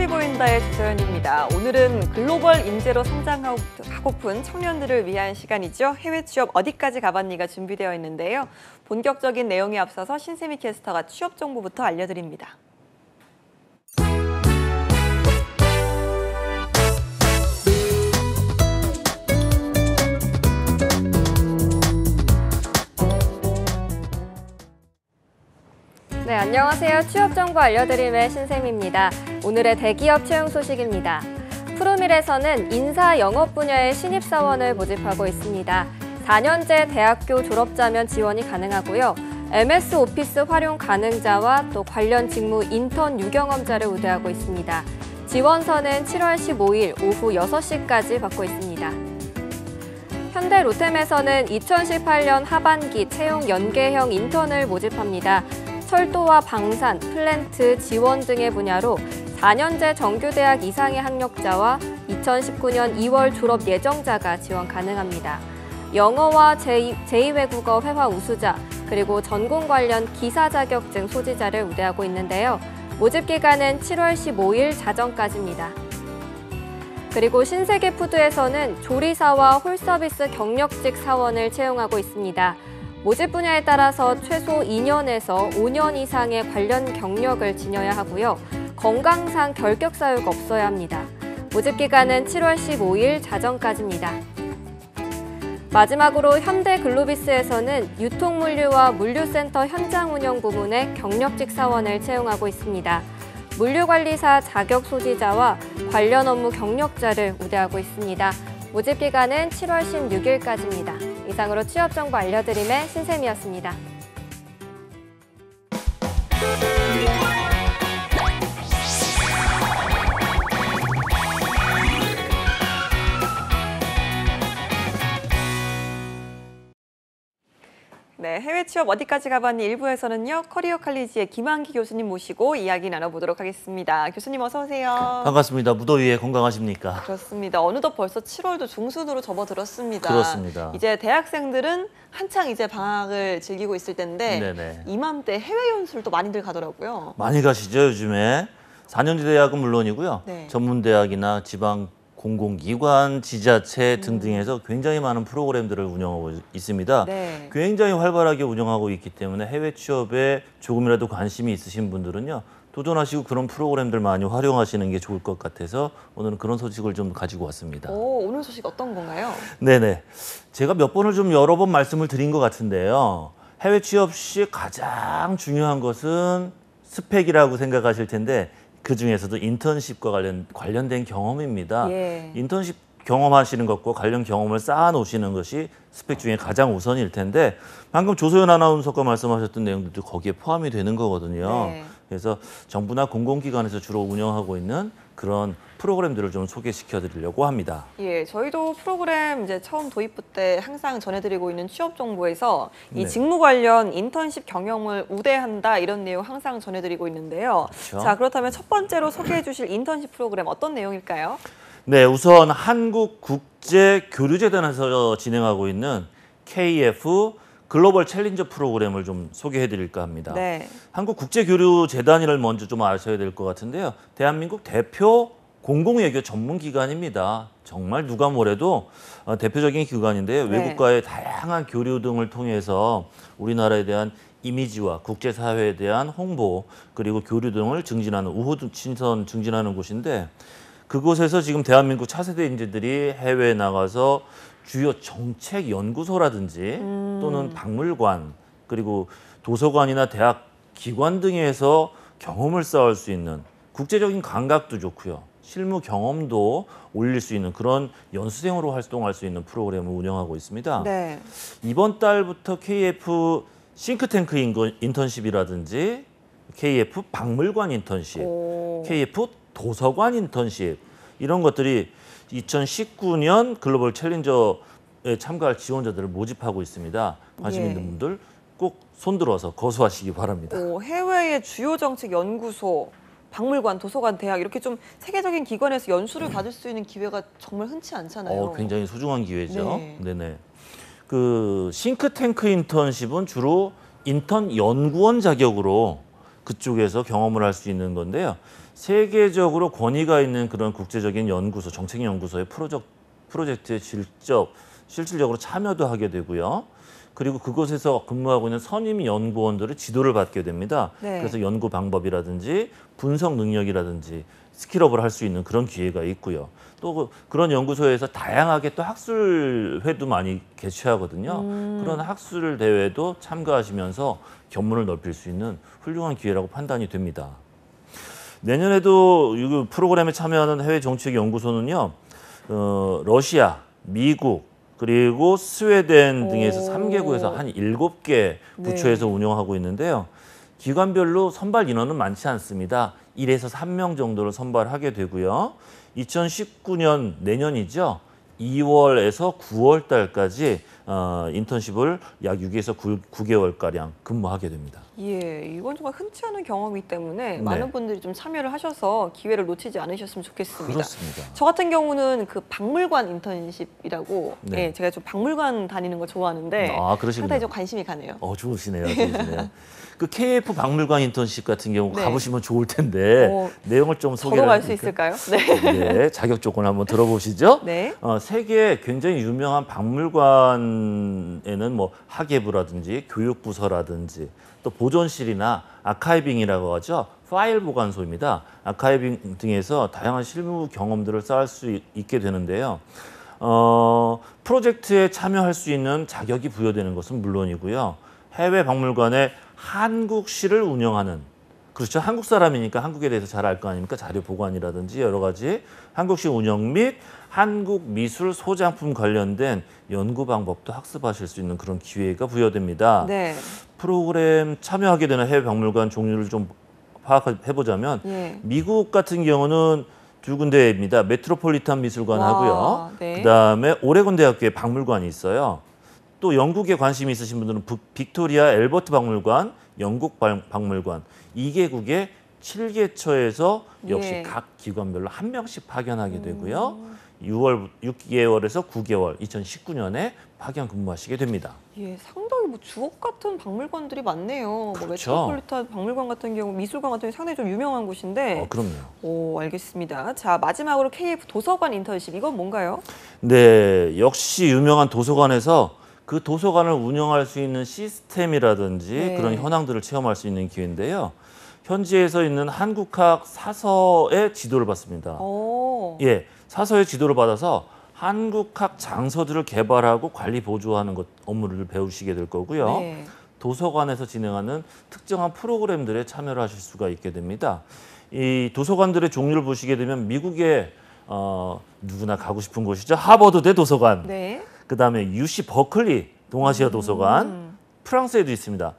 모습이 보인다의 조연입니다 오늘은 글로벌 인재로 성장하고픈 청년들을 위한 시간이죠. 해외 취업 어디까지 가봤니가 준비되어 있는데요. 본격적인 내용에 앞서서 신세미 캐스터가 취업 정보부터 알려드립니다. 네, 안녕하세요. 취업 정보 알려드림의 신샘입니다. 오늘의 대기업 채용 소식입니다. 프로밀에서는 인사 영업 분야의 신입사원을 모집하고 있습니다. 4년제 대학교 졸업자면 지원이 가능하고요. MS 오피스 활용 가능자와 또 관련 직무 인턴 유경험자를 우대하고 있습니다. 지원서는 7월 15일 오후 6시까지 받고 있습니다. 현대 로템에서는 2018년 하반기 채용 연계형 인턴을 모집합니다. 철도와 방산, 플랜트, 지원 등의 분야로 만년제 정규대학 이상의 학력자와 2019년 2월 졸업 예정자가 지원 가능합니다. 영어와 제2외국어 회화 우수자, 그리고 전공 관련 기사 자격증 소지자를 우대하고 있는데요. 모집 기간은 7월 15일 자정까지입니다. 그리고 신세계 푸드에서는 조리사와 홀서비스 경력직 사원을 채용하고 있습니다. 모집 분야에 따라서 최소 2년에서 5년 이상의 관련 경력을 지녀야 하고요. 건강상 결격 사유가 없어야 합니다. 모집 기간은 7월 15일 자정까지입니다. 마지막으로 현대글로비스에서는 유통물류와 물류센터 현장 운영 부문의 경력직 사원을 채용하고 있습니다. 물류관리사 자격 소지자와 관련 업무 경력자를 우대하고 있습니다. 모집 기간은 7월 16일까지입니다. 이상으로 취업정보 알려드림의 신샘이었습니다. 네. 네, 해외 취업 어디까지 가봤니 일부에서는요 커리어 칼리지의 김한기 교수님 모시고 이야기 나눠보도록 하겠습니다. 교수님 어서 오세요. 반갑습니다. 무더위에 건강하십니까? 그렇습니다. 어느덧 벌써 7월도 중순으로 접어들었습니다. 그렇습니다. 이제 대학생들은 한창 이제 방학을 즐기고 있을 텐데 네네. 이맘때 해외 연수를또 많이들 가더라고요. 많이 가시죠 요즘에 4년제 대학은 물론이고요. 네. 전문 대학이나 지방 공공기관, 지자체 음. 등등에서 굉장히 많은 프로그램들을 운영하고 있습니다. 네. 굉장히 활발하게 운영하고 있기 때문에 해외 취업에 조금이라도 관심이 있으신 분들은요. 도전하시고 그런 프로그램들 많이 활용하시는 게 좋을 것 같아서 오늘은 그런 소식을 좀 가지고 왔습니다. 오, 오늘 소식 어떤 건가요? 네네. 제가 몇 번을 좀 여러 번 말씀을 드린 것 같은데요. 해외 취업 시 가장 중요한 것은 스펙이라고 생각하실 텐데 그 중에서도 인턴십과 관련 관련된 경험입니다. 예. 인턴십 경험하시는 것과 관련 경험을 쌓아 놓으시는 것이 스펙 중에 가장 우선일 텐데 방금 조소연 아나운서가 말씀하셨던 내용들도 거기에 포함이 되는 거거든요. 네. 그래서 정부나 공공기관에서 주로 운영하고 있는 그런 프로그램들을 좀 소개시켜 드리려고 합니다. 예, 저희도 프로그램 이제 처음 도입때 항상 전해드리고 있는 취업 정보에서 이 네. 직무 관련 인턴십 경영을 우대한다 이런 내용 항상 전해드리고 있는데요. 그렇죠. 자, 그렇다면 첫 번째로 소개해 주실 인턴십 프로그램 어떤 내용일까요? 네, 우선 한국국제교류재단에서 진행하고 있는 KF 글로벌 챌린저 프로그램을 좀 소개해 드릴까 합니다. 네. 한국 국제교류재단이를 먼저 좀 아셔야 될 것 같은데요. 대한민국 대표 공공외교 전문기관입니다. 정말 누가 뭐래도 어, 대표적인 기관인데요. 네. 외국과의 다양한 교류 등을 통해서 우리나라에 대한 이미지와 국제사회에 대한 홍보 그리고 교류 등을 증진하는 우호 신선 증진하는 곳인데 그곳에서 지금 대한민국 차세대 인재들이 해외에 나가서 주요 정책 연구소라든지 음. 또는 박물관 그리고 도서관이나 대학 기관 등에서 경험을 쌓을 수 있는 국제적인 감각도 좋고요. 실무 경험도 올릴 수 있는 그런 연수생으로 활동할 수 있는 프로그램을 운영하고 있습니다. 네. 이번 달부터 KF 싱크탱크 인턴십이라든지 KF 박물관 인턴십, 오. KF 도서관 인턴십 이런 것들이 2019년 글로벌 챌린저에 참가할 지원자들을 모집하고 있습니다. 관심 예. 있는 분들 꼭 손들어서 거수하시기 바랍니다. 오, 해외의 주요 정책 연구소, 박물관, 도서관, 대학 이렇게 좀 세계적인 기관에서 연수를 받을 수 있는 기회가 정말 흔치 않잖아요. 어, 굉장히 소중한 기회죠. 네. 네그 싱크탱크 인턴십은 주로 인턴 연구원 자격으로 그쪽에서 경험을 할 수 있는 건데요. 세계적으로 권위가 있는 그런 국제적인 연구소, 정책연구소의 프로젝, 트에 직접 실질적으로 참여도 하게 되고요. 그리고 그곳에서 근무하고 있는 선임 연구원들의 지도를 받게 됩니다. 네. 그래서 연구 방법이라든지 분석 능력이라든지 스킬업을 할 수 있는 그런 기회가 있고요. 또 그, 그런 연구소에서 다양하게 또 학술회도 많이 개최하거든요. 음. 그런 학술 대회도 참가하시면서 견문을 넓힐 수 있는 훌륭한 기회라고 판단이 됩니다. 내년에도 이 프로그램에 참여하는 해외 정책 연구소는요, 어, 러시아, 미국, 그리고 스웨덴 등에서 오. 3개국에서 한 7개 부처에서 네. 운영하고 있는데요. 기관별로 선발 인원은 많지 않습니다. 1에서 3명 정도를 선발하게 되고요. 2019년 내년이죠. 2월에서 9월 달까지 어, 인턴십을 약 6에서 9, 개월가량 근무하게 됩니다. 예, 이건 정말 흔치 않은 경험이기 때문에 네. 많은 분들이 좀 참여를 하셔서 기회를 놓치지 않으셨으면 좋겠습니다. 그렇습니다. 저 같은 경우는 그 박물관 인턴십이라고 네. 예, 제가 좀 박물관 다니는 걸 좋아하는데 아, 그러시군요. 상당히 좀 관심이 가네요. 어, 좋으시네요. 좋으시네요. 그 KF 박물관 인턴십 같은 경우 네. 가보시면 좋을 텐데 오, 어, 내용을 좀소개할수 있을까요? 네. 네. 자격 조건 한번 들어보시죠. 네. 어, 세계 굉장히 유명한 박물관에는 뭐 학예부라든지 교육부서라든지 또 보존실이나 아카이빙이라고 하죠. 파일 보관소입니다. 아카이빙 등에서 다양한 실무 경험들을 쌓을 수 있게 되는데요. 어, 프로젝트에 참여할 수 있는 자격이 부여되는 것은 물론이고요. 해외 박물관에 한국시를 운영하는 그렇죠. 한국 사람이니까 한국에 대해서 잘 알 거 아닙니까? 자료 보관이라든지 여러 가지 한국시 운영 및 한국 미술 소장품 관련된 연구 방법도 학습하실 수 있는 그런 기회가 부여됩니다. 네. 프로그램 참여하게 되는 해외 박물관 종류를 좀 파악해보자면 예. 미국 같은 경우는 두 군데입니다. 메트로폴리탄 미술관하고요. 네. 그다음에 오레곤 대학교의 박물관이 있어요. 또 영국에 관심이 있으신 분들은 빅토리아 엘버트 박물관, 영국 박물관 2개국의 7개처에서 역시 예. 각 기관별로 한 명씩 파견하게 음. 되고요. 음. 6월 6개월에서 9개월 2019년에 파견 근무하시게 됩니다. 예, 상당히 뭐 주옥 같은 박물관들이 많네요. 뭐 그렇죠. 뭐 메트로폴리탄 박물관 같은 경우 미술관 같은 경우 상당히 좀 유명한 곳인데. 어, 그럼요. 오, 알겠습니다. 자, 마지막으로 KF 도서관 인턴십 이건 뭔가요? 네, 역시 유명한 도서관에서 그 도서관을 운영할 수 있는 시스템이라든지 네. 그런 현황들을 체험할 수 있는 기회인데요. 현지에서 있는 한국학 사서의 지도를 받습니다. 오. 예, 사서의 지도를 받아서 한국학 장서들을 개발하고 관리 보조하는 것 업무를 배우시게 될 거고요. 네. 도서관에서 진행하는 특정한 프로그램들에 참여를 하실 수가 있게 됩니다. 이 도서관들의 종류를 보시게 되면 미국에 어, 누구나 가고 싶은 곳이죠. 하버드대 도서관. 네. 그다음에 UC 버클리 동아시아 음. 도서관 프랑스에도 있습니다.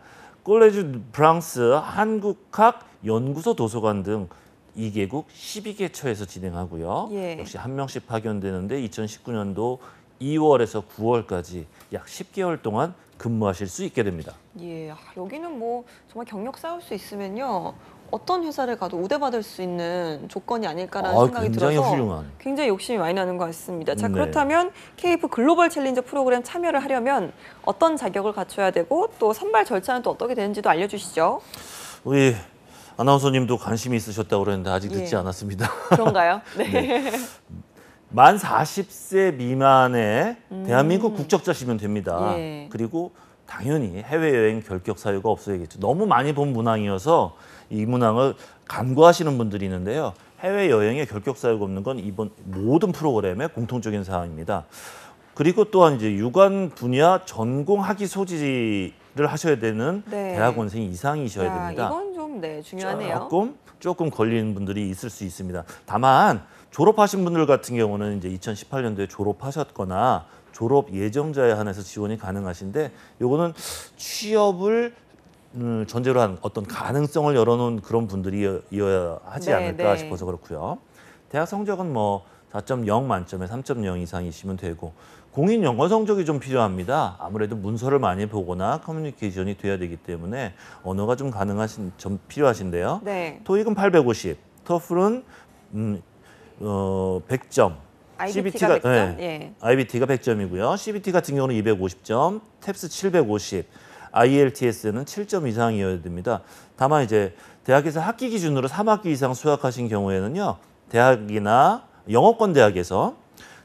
콜레주 프랑스 한국학 연구소 도서관 등 2개국 12개처에서 진행하고요. 예. 역시 한 명씩 파견되는데 2019년도 2월에서 9월까지 약 10개월 동안 근무하실 수 있게 됩니다. 예, 아, 여기는 뭐 정말 경력 쌓을 수 있으면요. 어떤 회사를 가도 우대받을 수 있는 조건이 아닐까라는 아, 생각이 굉장히 들어서 훌륭한. 굉장히 욕심이 많이 나는 것 같습니다. 자 네. 그렇다면 KF 글로벌 챌린저 프로그램 참여를 하려면 어떤 자격을 갖춰야 되고 또 선발 절차는 또 어떻게 되는지도 알려주시죠. 우리 아나운서님도 관심이 있으셨다고 그랬는데 아직 예. 늦지 예. 않았습니다. 그런가요? 네. 네. 만 40세 미만의 음. 대한민국 국적자시면 됩니다. 예. 그리고 당연히 해외여행 결격 사유가 없어야겠죠. 너무 많이 본 문항이어서 이 문항을 간과하시는 분들이 있는데요. 해외여행에 결격 사유가 없는 건 이번 모든 프로그램의 공통적인 사항입니다. 그리고 또한 이제 유관 분야 전공 학위 소지를 하셔야 되는 네. 대학원생 이상이셔야 야, 됩니다. 이건 좀 네, 중요하네요. 조금 조금 걸리는 분들이 있을 수 있습니다. 다만 졸업하신 분들 같은 경우는 이제 2018년도에 졸업하셨거나 졸업 예정자에 한해서 지원이 가능하신데 요거는 취업을 음, 전제로 한 어떤 가능성을 열어놓은 그런 분들이어야 하지 네, 않을까 네. 싶어서 그렇고요. 대학 성적은 뭐 4.0 만점에 3.0 이상이시면 되고 공인 영어 성적이 좀 필요합니다. 아무래도 문서를 많이 보거나 커뮤니케이션이 돼야 되기 때문에 언어가 좀 가능하신 좀 필요하신데요. 네. 토익은 850, 터플은 음, 어, 100점. IBT가 100점? 네, 예. IBT가 100점이고요. CBT 같은 경우는 250점, TAPS 750, IELTS는 7점 이상이어야 됩니다. 다만 이제 대학에서 학기 기준으로 3학기 이상 수학하신 경우에는요. 대학이나 영어권 대학에서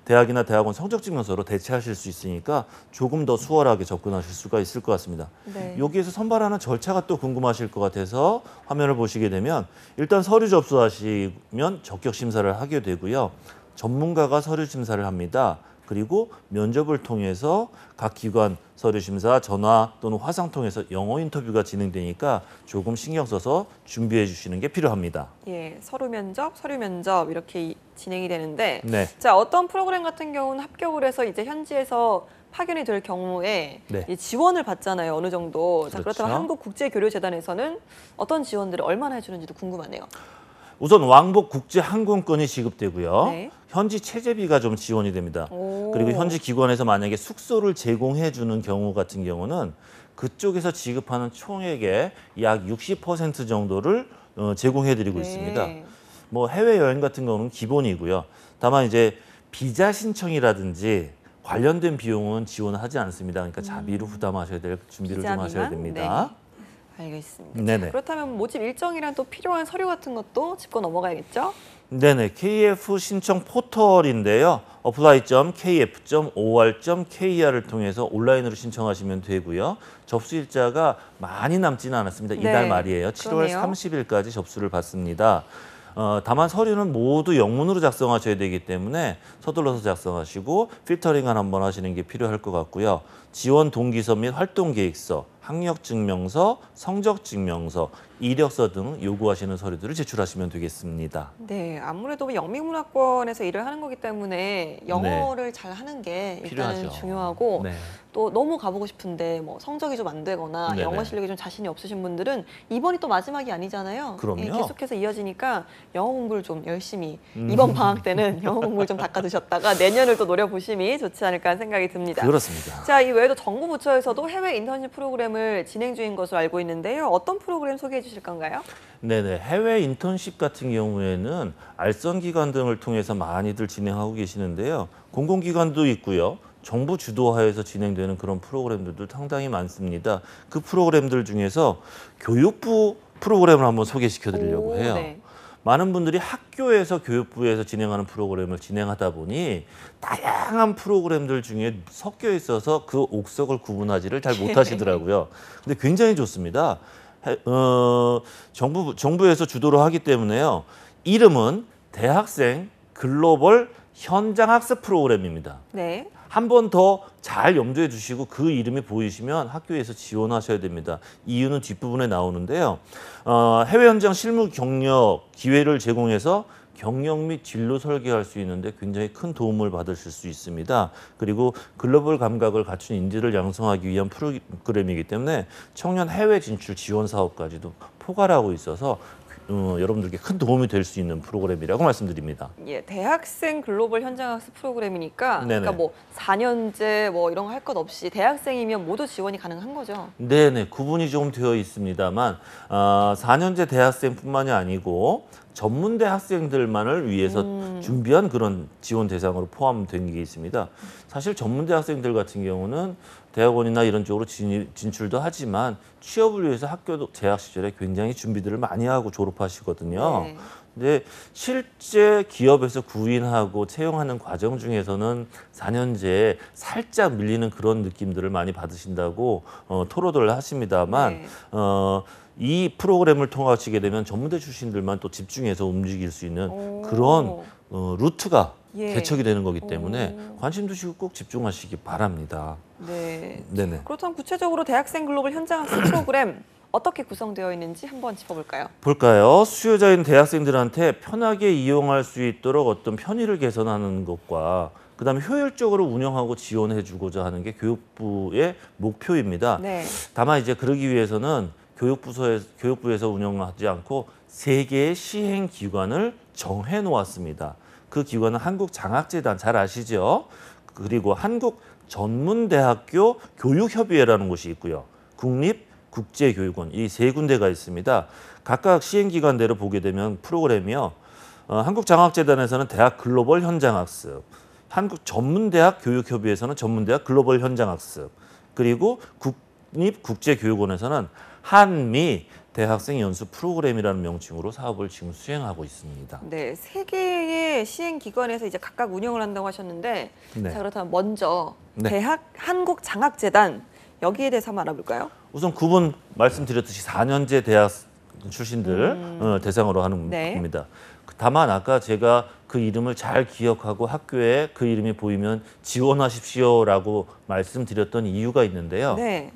대학이나 대학원 성적 증명서로 대체하실 수 있으니까 조금 더 수월하게 접근하실 수가 있을 것 같습니다. 네. 여기에서 선발하는 절차가 또 궁금하실 것 같아서 화면을 보시게 되면 일단 서류 접수하시면 적격 심사를 하게 되고요. 전문가가 서류 심사를 합니다. 그리고 면접을 통해서 각 기관 서류 심사 전화 또는 화상 통해서 영어 인터뷰가 진행되니까 조금 신경 써서 준비해 주시는 게 필요합니다. 예, 서류 면접, 서류 면접 이렇게 진행이 되는데 네. 자, 어떤 프로그램 같은 경우는 합격을 해서 이제 현지에서 파견이 될 경우에 네. 지원을 받잖아요 어느 정도 그렇죠. 자, 그렇다면 한국국제교류재단에서는 어떤 지원들을 얼마나 해주는지도 궁금하네요 우선 왕복 국제 항공권이 지급되고요 네. 현지 체제비가 좀 지원이 됩니다. 오. 그리고 현지 기관에서 만약에 숙소를 제공해 주는 경우 같은 경우는 그쪽에서 지급하는 총액의 약 60% 정도를 어, 제공해 드리고 네. 있습니다. 뭐 해외 여행 같은 경우는 기본이고요. 다만 이제 비자 신청이라든지 관련된 비용은 지원하지 않습니다. 그러니까 자비로 음. 부담하셔야 될 준비를 비자비만? 좀 하셔야 됩니다. 네. 알겠습니다. 네네. 그렇다면 모집 일정이랑 또 필요한 서류 같은 것도 짚고 넘어가야겠죠? 네네, KF 신청 포털인데요. apply.kf.or.kr을 통해서 온라인으로 신청하시면 되고요. 접수일자가 많이 남지는 않았습니다. 이달 네, 말이에요. 7월 그러네요. 30일까지 접수를 받습니다. 어, 다만 서류는 모두 영문으로 작성하셔야 되기 때문에 서둘러서 작성하시고 필터링을 한번 하시는 게 필요할 것 같고요. 지원 동기서 및 활동 계획서, 학력 증명서, 성적 증명서, 이력서 등 요구하시는 서류들을 제출하시면 되겠습니다. 네, 아무래도 영미문화권에서 일을 하는 거기 때문에 영어를 네. 잘 하는 게 일단은 중요하고 네. 또 너무 가보고 싶은데 뭐 성적이 좀 안 되거나 네네. 영어 실력이 좀 자신이 없으신 분들은 이번이 또 마지막이 아니잖아요. 예, 그럼요. 예, 계속해서 이어지니까 영어 공부를 좀 열심히 음. 이번 방학 때는 영어 공부를 좀 닦아두셨다가 내년을 또 노려보심이 좋지 않을까 생각이 듭니다. 그렇습니다. 자, 이 외에도 정부 부처에서도 해외 인턴십 프로그램을 프로그램을 진행 중인 것으로 알고 있는데요. 어떤 프로그램 소개해 주실 건가요? 네네. 해외 인턴십 같은 경우에는 알선기관 등을 통해서 많이들 진행하고 계시는데요. 공공기관도 있고요. 정부 주도하에서 진행되는 그런 프로그램들도 상당히 많습니다. 그 프로그램들 중에서 교육부 프로그램을 한번 소개시켜 드리려고 해요. 네. 많은 분들이 학교에서 교육부에서 진행하는 프로그램을 진행하다 보니 다양한 프로그램들 중에 섞여 있어서 그 옥석을 구분하지를 잘 네. 못하시더라고요. 근데 굉장히 좋습니다. 어, 정부 정부에서 주도를 하기 때문에요. 이름은 대학생 글로벌 현장학습 프로그램입니다. 네. 한번더잘 염두해 주시고 그 이름이 보이시면 학교에서 지원하셔야 됩니다. 이유는 뒷부분에 나오는데요. 어, 해외 현장 실무 경력 기회를 제공해서 경력 및 진로 설계할 수 있는데 굉장히 큰 도움을 받으실 수 있습니다. 그리고 글로벌 감각을 갖춘 인재를 양성하기 위한 프로그램이기 때문에 청년 해외 진출 지원 사업까지도 포괄하고 있어서 어, 여러분들께 큰 도움이 될 수 있는 프로그램이라고 말씀드립니다. 예, 대학생 글로벌 현장 학습 프로그램이니까 그러니까 네네. 그러니까 뭐 4년제 뭐 이런 거 할 것 없이 대학생이면 모두 지원이 가능한 거죠. 네, 네. 구분이 좀 되어 있습니다만 어, 아, 4년제 대학생뿐만이 아니고 전문대 학생들만을 위해서 음. 준비한 그런 지원 대상으로 포함된 게 있습니다. 사실 전문대 학생들 같은 경우는 대학원이나 이런 쪽으로 진, 진출도 하지만 취업을 위해서 학교 도 재학 시절에 굉장히 준비들을 많이 하고 졸업하시거든요. 네. 근데 실제 기업에서 구인하고 채용하는 과정 중에서는 4년제 살짝 밀리는 그런 느낌들을 많이 받으신다고 어, 토로들 하십니다만 네. 어, 이 프로그램을 통하시게 되면 전문대 출신들만 또 집중해서 움직일 수 있는 오. 그런 어, 루트가 예. 개척이 되는 거기 때문에 오. 관심 두시고 꼭 집중하시기 바랍니다. 네. 네네. 그렇다면 구체적으로 대학생 글로벌 현장 학습 프로그램 어떻게 구성되어 있는지 한번 짚어볼까요? 볼까요? 수요자인 대학생들한테 편하게 이용할 수 있도록 어떤 편의를 개선하는 것과 그다음에 효율적으로 운영하고 지원해주고자 하는 게 교육부의 목표입니다. 네. 다만 이제 그러기 위해서는 교육부서에, 교육부에서 운영하지 않고 세 개의 시행 기관을 정해 놓았습니다. 그 기관은 한국장학재단 잘 아시죠? 그리고 한국전문대학교 교육협의회라는 곳이 있고요. 국립 국제교육원 이 세 군데가 있습니다. 각각 시행기관대로 보게 되면 프로그램이요. 어, 한국장학재단에서는 대학 글로벌 현장학습, 한국전문대학 교육협의회에서는 전문대학 글로벌 현장학습, 그리고 국립국제교육원에서는 한미 대학생 연수 프로그램이라는 명칭으로 사업을 지금 수행하고 있습니다. 네, 세 개의 시행 기관에서 이제 각각 운영을 한다고 하셨는데 네. 자 그렇다면 먼저 네. 대학 한국 장학재단 여기에 대해서 한번 알아볼까요? 우선 구분 말씀드렸듯이 4년제 대학 출신들 음. 어, 대상으로 하는 네. 겁니다. 다만 아까 제가 그 이름을 잘 기억하고 학교에 그 이름이 보이면 지원하십시오라고 말씀드렸던 이유가 있는데요. 네.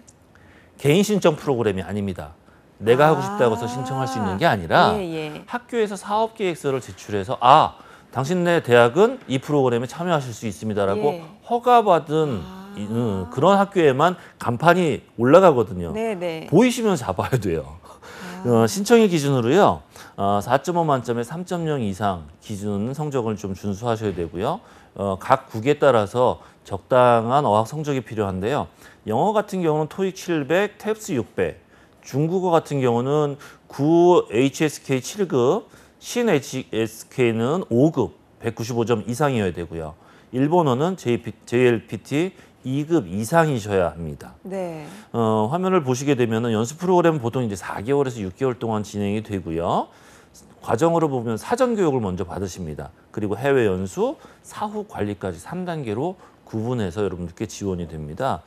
개인 신청 프로그램이 아닙니다. 내가 하고 아. 싶다고 해서 신청할 수 있는 게 아니라 예, 예. 학교에서 사업 계획서를 제출해서 아 당신네 대학은 이 프로그램에 참여하실 수 있습니다라고 예. 허가받은 아. 이- 음, 그런 학교에만 간판이 올라가거든요. 네, 네. 보이시면 잡아야 돼요. 아. 어, 신청일 기준으로요. 어, 4.5 만점에 3.0 이상 기준 성적을 좀 준수하셔야 되고요. 어, 각 국에 따라서 적당한 어학 성적이 필요한데요. 영어 같은 경우는 토익 700, 탭스 600, 중국어 같은 경우는 9 HSK 7급, 신 HSK는 5급 195점 이상이어야 되고요. 일본어는 JP, JLPT 2급 이상이셔야 합니다. 네. 어, 화면을 보시게 되면 연수 프로그램은 보통 이제 4개월에서 6개월 동안 진행이 되고요. 과정으로 보면 사전 교육을 먼저 받으십니다. 그리고 해외 연수, 사후 관리까지 3단계로 구분해서 여러분들께 지원이 됩니다.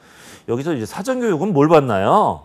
여기서 이제 사전 교육은 뭘 받나요?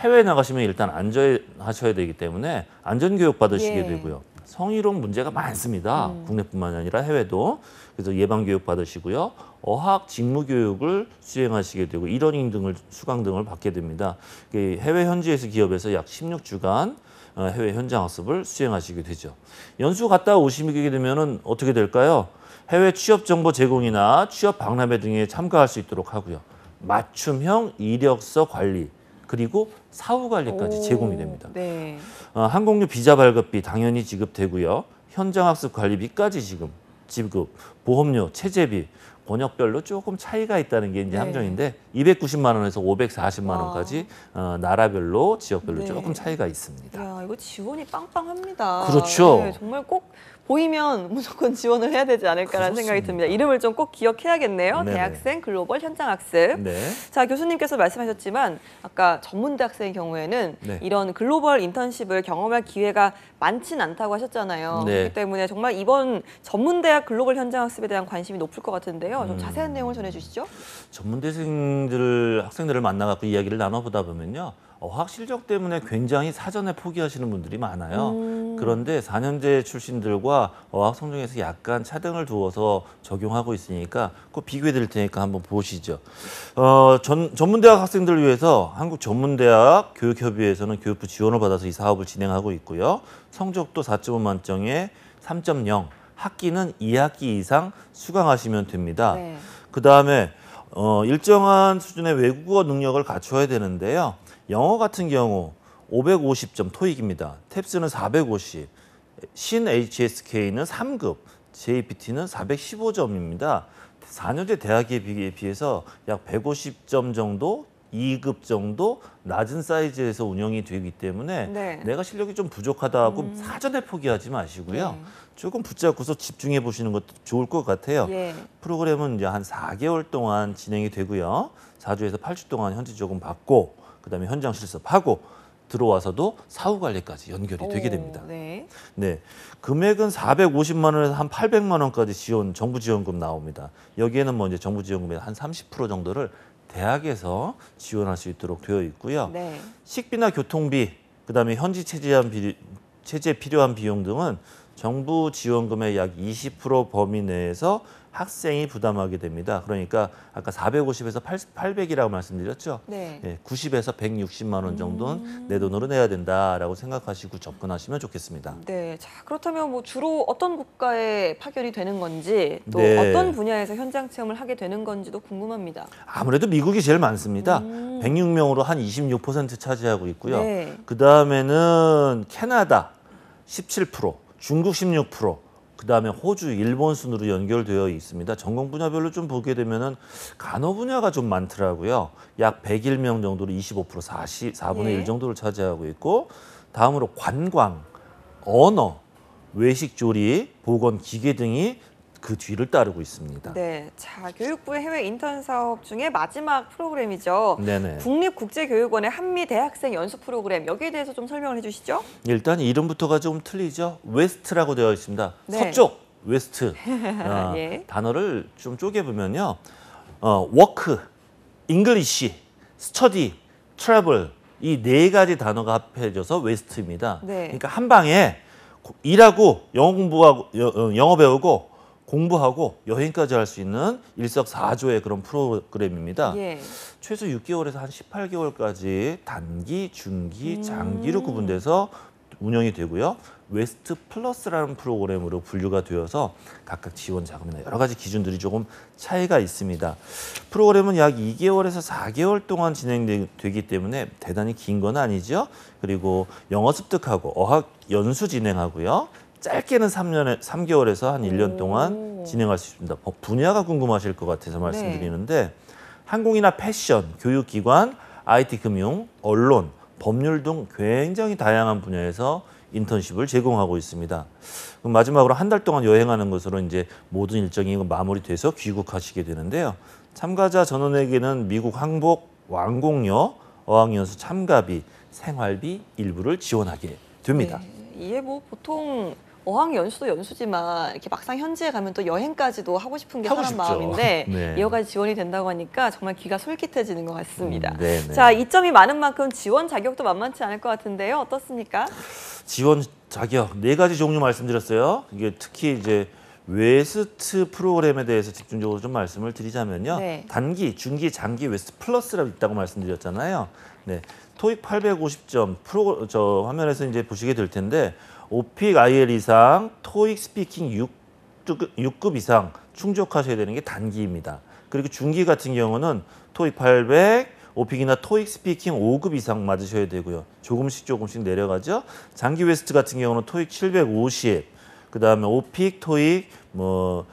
해외에 나가시면 일단 안전하셔야 되기 때문에 안전교육 받으시게 예. 되고요. 성희롱 문제가 많습니다. 음. 국내뿐만 아니라 해외도. 그래서 예방교육 받으시고요. 어학 직무교육을 수행하시게 되고 이러닝 등을 수강 등을 받게 됩니다. 해외 현지에서 기업에서 약 16주간 어, 해외 현장 학습을 수행하시게 되죠. 연수 갔다 오시게 되면 어떻게 될까요? 해외 취업 정보 제공이나 취업 박람회 등에 참가할 수 있도록 하고요. 맞춤형 이력서 관리, 그리고 사후 관리까지 제공이 됩니다. 네. 어, 항공료 비자 발급비 당연히 지급되고요. 현장 학습 관리비까지 지금 지급, 보험료, 체제비 권역별로 조금 차이가 있다는 게 이제 네. 함정인데 290만 원에서 540만 와. 원까지 어, 나라별로 지역별로 네. 조금 차이가 있습니다. 야, 이거 지원이 빵빵합니다. 그렇죠. 네, 정말 꼭 보이면 무조건 지원을 해야 되지 않을까라는 생각이 듭니다. 이름을 좀 꼭 기억해야겠네요. 네네. 대학생 글로벌 현장 학습. 네. 자 교수님께서 말씀하셨지만 아까 전문대학생의 경우에는 네. 이런 글로벌 인턴십을 경험할 기회가 많진 않다고 하셨잖아요. 네. 그렇기 때문에 정말 이번 전문대학 글로벌 현장 학습에 대한 관심이 높을 것 같은데요. 좀 음. 자세한 내용을 전해주시죠. 전문대생들 학생들을 만나갖고 이야기를 나눠보다 보면요. 어학 실적 때문에 굉장히 사전에 포기하시는 분들이 많아요. 음. 그런데 4년제 출신들과 어학 성적에서 약간 차등을 두어서 적용하고 있으니까 그 비교해 드릴 테니까 한번 보시죠. 어, 전, 전문대학 학생들을 위해서 한국 전문대학 교육협의회에서는 교육부 지원을 받아서 이 사업을 진행하고 있고요. 성적도 4.5 만점에 3.0, 학기는 2학기 이상 수강하시면 됩니다. 네. 그 다음에 어, 일정한 수준의 외국어 능력을 갖춰야 되는데요. 영어 같은 경우 550점 토익입니다. 탭스는 450, 신 HSK는 3급, JPT는 415점입니다. 4년제 대학에 비해서 약 150점 정도 2급 정도 낮은 사이즈에서 운영이 되기 때문에 네. 내가 실력이 좀 부족하다고 음. 사전에 포기하지 마시고요. 예. 조금 붙잡고서 집중해 보시는 것도 좋을 것 같아요. 예. 프로그램은 이제 한 4개월 동안 진행이 되고요. 4주에서 8주 동안 현지 조금 받고 그다음에 현장 실습하고 들어와서도 사후 관리까지 연결이 오, 되게 됩니다. 네. 네. 금액은 450만 원에서 한 800만 원까지 지원 정부 지원금 나옵니다. 여기에는 뭐 이제 정부 지원금의 한 30% 정도를 대학에서 지원할 수 있도록 되어 있고요. 네. 식비나 교통비, 그다음에 현지 체제한 비 체제 필요한 비용 등은 정부 지원금의 약 20% 범위 내에서 학생이 부담하게 됩니다. 그러니까 아까 450에서 800, 이라고 말씀드렸죠. 네. 예, 90에서 160만 원 정도는 음. 내 돈으로 내야 된다라고 생각하시고 접근하시면 좋겠습니다. 네. 자, 그렇다면 뭐 주로 어떤 국가에 파견이 되는 건지 또 네. 어떤 분야에서 현장 체험을 하게 되는 건지도 궁금합니다. 아무래도 미국이 제일 많습니다. 음. 106명으로 한 26% 차지하고 있고요. 네. 그다음에는 캐나다 17%, 중국 16%, 그 다음에 호주, 일본 순으로 연결되어 있습니다. 전공 분야별로 좀 보게 되면은 간호 분야가 좀 많더라고요. 약 101명 정도로 25% 40, 4분의 예. 1 정도를 차지하고 있고 다음으로 관광, 언어, 외식 조리, 보건 기계 등이 그 뒤를 따르고 있습니다. 네, 자 교육부의 해외 인턴 사업 중에 마지막 프로그램이죠. 네네. 국립국제교육원의 한미 대학생 연수 프로그램 여기에 대해서 좀 설명을 해주시죠. 일단 이름부터가 좀 틀리죠. 웨스트라고 되어 있습니다. 네. 서쪽 웨스트 어, 예. 단어를 좀 쪼개 보면요. 어, 워크, 잉글리시, 스터디, 트래블 이 네 가지 단어가 합해져서 웨스트입니다. 네. 그러니까 한 방에 일하고 영어 공부하고 어, 영어 배우고 공부하고 여행까지 할 수 있는 일석사조의 그런 프로그램입니다. 예. 최소 6개월에서 한 18개월까지 단기, 중기, 음. 장기로 음. 구분돼서 운영이 되고요. 웨스트 플러스라는 프로그램으로 분류가 되어서 각각 지원 자금이나 여러 가지 기준들이 조금 차이가 있습니다. 프로그램은 약 2개월에서 4개월 동안 진행되기 때문에 대단히 긴 건 아니죠. 그리고 영어 습득하고 어학 연수 진행하고요. 짧게는 3년에 3개월에서 한 1년 동안 진행할 수 있습니다. 분야가 궁금하실 것 같아서 말씀드리는데 네. 항공이나 패션, 교육기관, IT 금융, 언론, 법률 등 굉장히 다양한 분야에서 인턴십을 제공하고 있습니다. 그럼 마지막으로 한 달 동안 여행하는 것으로 이제 모든 일정이 마무리돼서 귀국하시게 되는데요. 참가자 전원에게는 미국 항복, 왕복료, 어학연수 참가비, 생활비 일부를 지원하게 됩니다. 네. 이게 뭐 보통 어학 연수도 연수지만 이렇게 막상 현지에 가면 또 여행까지도 하고 싶은 게 하고 사람 싶죠. 마음인데 네. 이어가지 지원이 된다고 하니까 정말 귀가 솔깃해지는 것 같습니다. 음, 자, 이점이 많은 만큼 지원 자격도 만만치 않을 것 같은데요. 어떻습니까? 지원 자격 네 가지 종류 말씀드렸어요. 이게 특히 이제 웨스트 프로그램에 대해서 집중적으로 좀 말씀을 드리자면요. 네. 단기, 중기, 장기 웨스트 플러스라고 있다고 말씀드렸잖아요. 네. 토익 850점 프로 저 화면에서 이제 보시게 될 텐데 오픽 IL 이상, 토익 스피킹 6, 6급 이상 충족하셔야 되는 게 단기입니다. 그리고 중기 같은 경우는 토익 800, 오픽이나 토익 스피킹 5급 이상 맞으셔야 되고요. 조금씩 조금씩 내려가죠. 장기 웨스트 같은 경우는 토익 750, 그 다음에 오픽, 토익, 뭐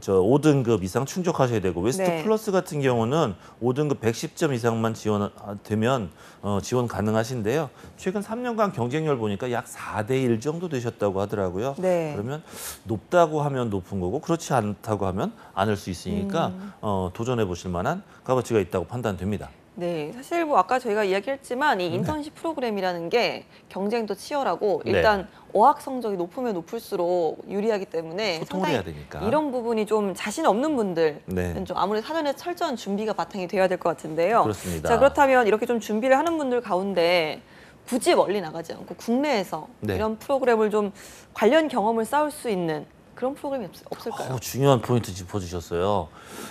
저 5등급 이상 충족하셔야 되고 웨스트 네. 플러스 같은 경우는 5등급 110점 이상만 지원되면 아, 어, 지원 가능하신데요. 최근 3년간 경쟁률 보니까 약 4대 1 정도 되셨다고 하더라고요. 네. 그러면 높다고 하면 높은 거고 그렇지 않다고 하면 않을 수 있으니까 음. 어, 도전해 보실 만한 값어치가 있다고 판단됩니다. 네, 사실 뭐 아까 저희가 이야기했지만 이 네. 인턴십 프로그램이라는 게 경쟁도 치열하고 네. 일단 네. 어학 성적이 높으면 높을수록 유리하기 때문에 소통을 해야 되니까 이런 부분이 좀 자신 없는 분들은 네. 좀 아무래도 사전에 철저한 준비가 바탕이 돼야될 것 같은데요. 그렇습니다. 자 그렇다면 이렇게 좀 준비를 하는 분들 가운데 굳이 멀리 나가지 않고 국내에서 네. 이런 프로그램을 좀 관련 경험을 쌓을 수 있는 그런 프로그램이 없, 을까요 어, 중요한 포인트 짚어주셨어요.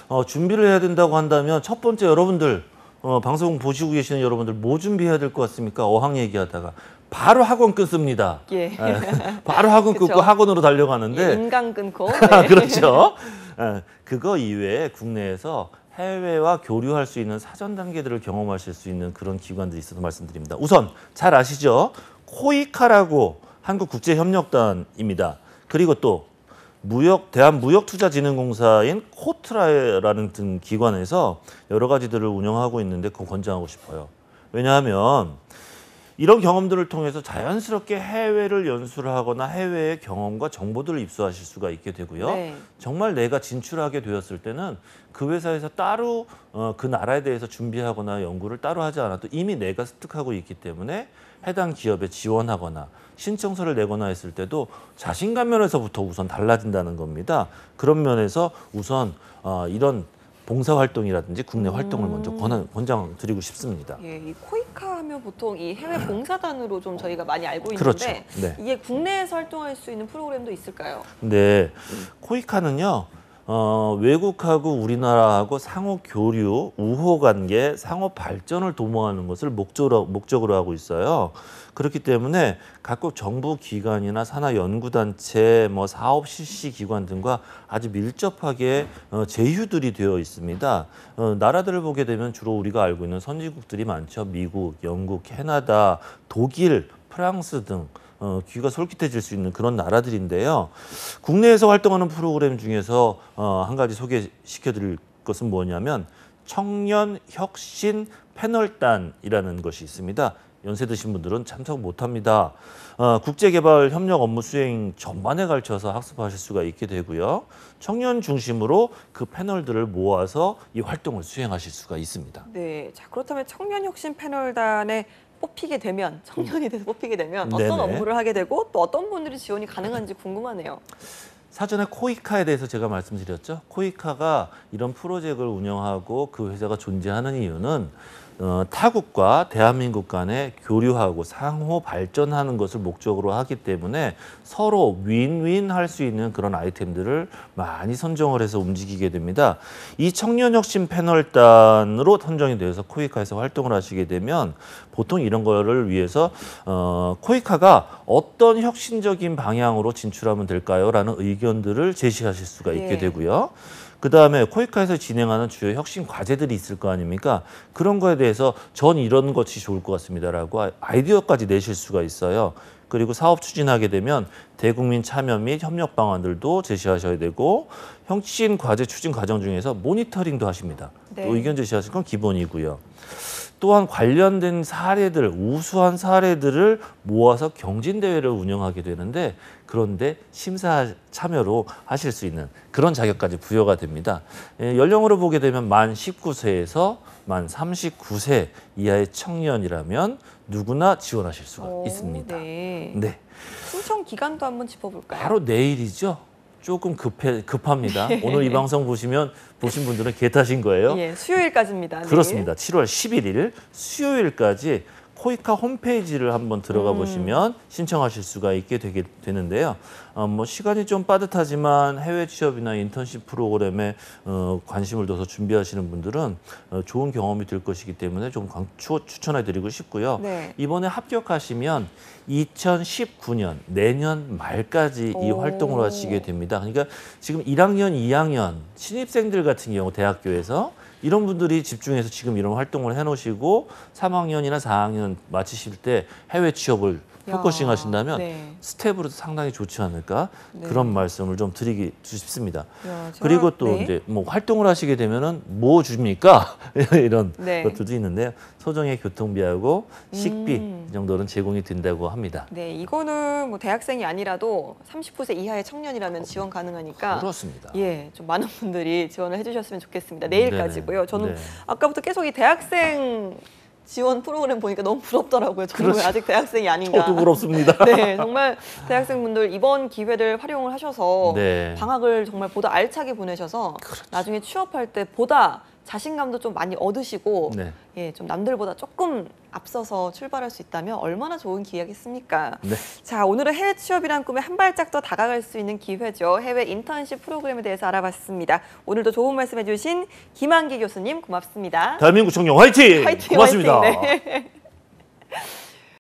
어, 준비를 해야 된다고 한다면 첫 번째 여러분들 어, 방송 보시고 계시는 여러분들 뭐 준비해야 될 것 같습니까? 어항 얘기하다가 바로 학원 끊습니다. 예. 네. 바로 학원 끊고 학원으로 달려가는데 예, 인강 끊고 아, 네. 그렇죠. 네. 그거 이외에 국내에서 해외와 교류할 수 있는 사전 단계들을 경험하실 수 있는 그런 기관들이 있어서 말씀드립니다. 우선 잘 아시죠? 코이카라고 한국국제협력단입니다. 그리고 또 무역 대한 무역투자진흥공사인 코트라라는 등 기관에서 여러 가지들을 운영하고 있는데 그건 권장하고 싶어요. 왜냐하면 이런 경험들을 통해서 자연스럽게 해외를 연수를 하거나 해외의 경험과 정보들을 입수하실 수가 있게 되고요. 네. 정말 내가 진출하게 되었을 때는 그 회사에서 따로 어, 그 나라에 대해서 준비하거나 연구를 따로 하지 않아도 이미 내가 습득하고 있기 때문에 해당 기업에 지원하거나 신청서를 내거나 했을 때도 자신감 면에서부터 우선 달라진다는 겁니다. 그런 면에서 우선 어, 이런 봉사활동이라든지 국내 활동을 먼저 음. 권한, 권장 드리고 싶습니다. 예, 이 코이카 하면 보통 이 해외 봉사단으로 좀 저희가 많이 알고 있는데 그렇죠. 네. 이게 국내에서 활동할 수 있는 프로그램도 있을까요? 네, 코이카는요. 어, 외국하고 우리나라하고 상호 교류, 우호 관계, 상호 발전을 도모하는 것을 목적으로, 목적으로 하고 있어요. 그렇기 때문에 각국 정부 기관이나 산하 연구단체, 뭐 사업 실시 기관 등과 아주 밀접하게 어, 제휴들이 되어 있습니다. 어, 나라들을 보게 되면 주로 우리가 알고 있는 선진국들이 많죠. 미국, 영국, 캐나다, 독일, 프랑스 등 어, 귀가 솔깃해질 수 있는 그런 나라들인데요. 국내에서 활동하는 프로그램 중에서 어, 한 가지 소개시켜드릴 것은 뭐냐면 청년 혁신 패널단이라는 것이 있습니다. 연세 드신 분들은 참석 못합니다. 어, 국제개발 협력 업무 수행 전반에 걸쳐서 학습하실 수가 있게 되고요. 청년 중심으로 그 패널들을 모아서 이 활동을 수행하실 수가 있습니다. 네, 자 그렇다면 청년혁신 패널단의 뽑히게 되면 청년이 돼서 뽑히게 되면 음. 네네. 어떤 업무를 하게 되고 또 어떤 분들이 지원이 가능한지 궁금하네요. 사전에 코이카에 대해서 제가 말씀드렸죠. 코이카가 이런 프로젝트를 운영하고 그 회사가 존재하는 이유는 어, 타국과 대한민국 간에 교류하고 상호 발전하는 것을 목적으로 하기 때문에 서로 윈윈 할수 있는 그런 아이템들을 많이 선정을 해서 움직이게 됩니다. 이 청년혁신 패널단으로 선정이 되어서 코이카에서 활동을 하시게 되면 보통 이런 거를 위해서 어, 코이카가 어떤 혁신적인 방향으로 진출하면 될까요? 라는 의견들을 제시하실 수가 있게 네. 되고요. 그 다음에 코이카에서 진행하는 주요 혁신 과제들이 있을 거 아닙니까? 그런 거에 대해서 전 이런 것이 좋을 것 같습니다라고 아, 아이디어까지 내실 수가 있어요. 그리고 사업 추진하게 되면 대국민 참여 및 협력 방안들도 제시하셔야 되고 혁신 과제 추진 과정 중에서 모니터링도 하십니다. 네. 또 의견 제시하실 건 기본이고요. 또한 관련된 사례들, 우수한 사례들을 모아서 경진대회를 운영하게 되는데 그런데 심사 참여로 하실 수 있는 그런 자격까지 부여가 됩니다. 예, 연령으로 보게 되면 만 19세에서 만 39세 이하의 청년이라면 누구나 지원하실 수가 오, 있습니다. 네. 네. 신청 기간도 한번 짚어볼까요? 바로 내일이죠. 조금 급해, 급합니다. 예. 오늘 이 방송 보시면 보신 분들은 개 타신 거예요. 예, 수요일까지입니다. 그렇습니다. 7월 11일 수요일까지 포이카 홈페이지를 한번 들어가 음. 보시면 신청하실 수가 있게 되게 되는데요. 어, 뭐 시간이 좀 빠듯하지만 해외 취업이나 인턴십 프로그램에 어, 관심을 둬서 준비하시는 분들은 어, 좋은 경험이 될 것이기 때문에 좀 추, 천해드리고 싶고요. 네. 이번에 합격하시면 2019년 내년 말까지 이 활동을 하시게 됩니다. 그러니까 지금 1학년, 2학년 신입생들 같은 경우 대학교에서 이런 분들이 집중해서 지금 이런 활동을 해놓으시고 3학년이나 4학년 마치실 때 해외 취업을 포커싱 하신다면 네. 스텝으로도 상당히 좋지 않을까 네. 그런 말씀을 좀 드리기 싶습니다. 야, 그리고 또 네. 이제 뭐 활동을 하시게 되면은 뭐 줍니까 이런 네. 것들도 있는데요. 소정의 교통비하고 식비 음. 정도는 제공이 된다고 합니다. 네, 이거는 뭐 대학생이 아니라도 39세 이하의 청년이라면 지원 어, 가능하니까 그렇습니다. 예, 좀 많은 분들이 지원을 해주셨으면 좋겠습니다. 음, 내일까지고요. 저는 네. 아까부터 계속 이 대학생 지원 프로그램 보니까 너무 부럽더라고요. 정말 그렇죠. 아직 대학생이 아닌가. 저도 부럽습니다. 네, 정말 대학생분들 이번 기회를 활용을 하셔서 네. 방학을 정말 보다 알차게 보내셔서 그렇죠. 나중에 취업할 때 보다 자신감도 좀 많이 얻으시고 네. 예, 좀 남들보다 조금 앞서서 출발할 수 있다면 얼마나 좋은 기회겠습니까? 네. 자, 오늘은 해외 취업이란 꿈에 한 발짝 더 다가갈 수 있는 기회죠. 해외 인턴십 프로그램에 대해서 알아봤습니다. 오늘도 좋은 말씀해 주신 김한기 교수님 고맙습니다. 대한민국 청년 화이팅! 화이팅 고맙습니다. 화이팅, 네.